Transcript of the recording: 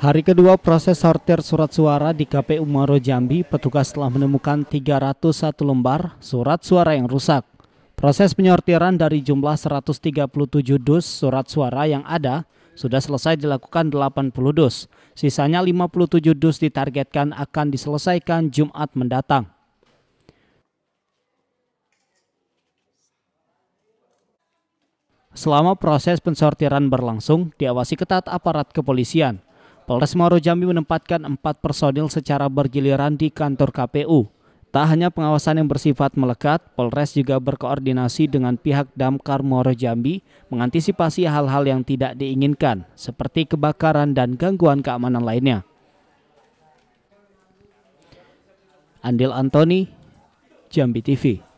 Hari kedua proses sortir surat suara di KPU Muaro Jambi, petugas telah menemukan 301 lembar surat suara yang rusak. Proses penyortiran dari jumlah 137 dus surat suara yang ada sudah selesai dilakukan 80 dus. Sisanya 57 dus ditargetkan akan diselesaikan Jumat mendatang. Selama proses pensortiran berlangsung, diawasi ketat aparat kepolisian. Polres Muaro Jambi menempatkan empat personil secara bergiliran di kantor KPU. Tak hanya pengawasan yang bersifat melekat, Polres juga berkoordinasi dengan pihak Damkar Muaro Jambi mengantisipasi hal-hal yang tidak diinginkan, seperti kebakaran dan gangguan keamanan lainnya. Andil Antoni, Jambi TV.